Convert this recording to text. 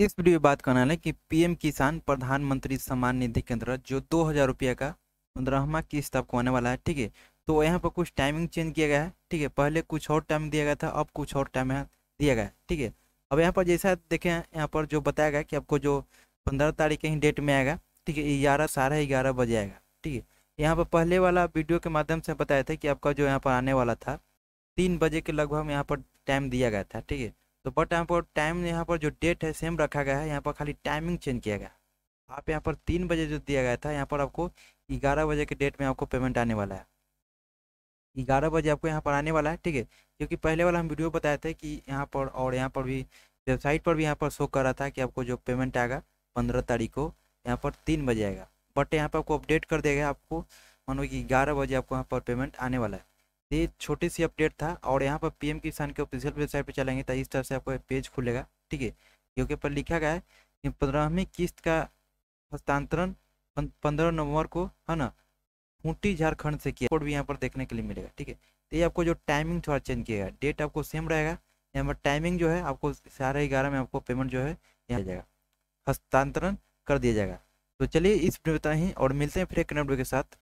इस वीडियो में बात करने है कि पीएम किसान प्रधानमंत्री सम्मान निधि के अंतर्गत जो दो हज़ार रुपये का पंद्रहवा किस्त आपको आने वाला है ठीक है तो यहाँ पर कुछ टाइमिंग चेंज किया गया है ठीक है पहले कुछ और टाइम दिया गया था अब कुछ और टाइम यहाँ दिया गया है ठीक है अब यहाँ पर जैसा देखें यहाँ पर जो बताया गया कि आपको जो पंद्रह तारीख के ही डेट में आएगा ठीक है ग्यारह साढ़े ग्यारह बजे आएगा ठीक है यहाँ पर पहले वाला वीडियो के माध्यम से बताया था कि आपका जो यहाँ पर आने वाला था तीन बजे के लगभग यहाँ पर टाइम दिया गया था ठीक है तो बट यहाँ पर टाइम यहाँ पर जो डेट है सेम रखा गया है यहाँ पर खाली टाइमिंग चेंज किया गया आप यहाँ पर तीन बजे जो दिया गया था यहाँ पर आपको ग्यारह बजे के डेट में आपको पेमेंट आने वाला है ग्यारह बजे आपको यहाँ पर आने वाला है ठीक है क्योंकि पहले वाला हम वीडियो बताए थे कि यहाँ पर और यहाँ पर भी वेबसाइट पर भी यहाँ पर शो कर रहा था कि आपको जो पेमेंट आएगा पंद्रह तारीख को यहाँ पर तीन बजे आएगा बट यहाँ पर आपको अपडेट कर दिया गया आपको मानो कि ग्यारह बजे आपको यहाँ पर पेमेंट आने वाला है ये छोटी सी अपडेट था और यहाँ पर पीएम किसान के ऑफिशियल वेबसाइट पर चलेंगे तो इस तरह से आपको पेज खुलेगा ठीक है क्योंकि पर लिखा गया है कि पंद्रहवीं किस्त का हस्तांतरण पंद्रह नवंबर को है ना खूंटी झारखंड से किया भी यहाँ पर देखने के लिए मिलेगा ठीक है तो ये आपको जो टाइमिंग थोड़ा चेंज किया डेट आपको सेम रहेगा यहाँ पर टाइमिंग जो है आपको साढ़े ग्यारह में आपको पेमेंट जो है यहाँ जाएगा हस्तांतरण कर दिया जाएगा तो चलिए इस बताएं और मिलते हैं फिर एक नोट के साथ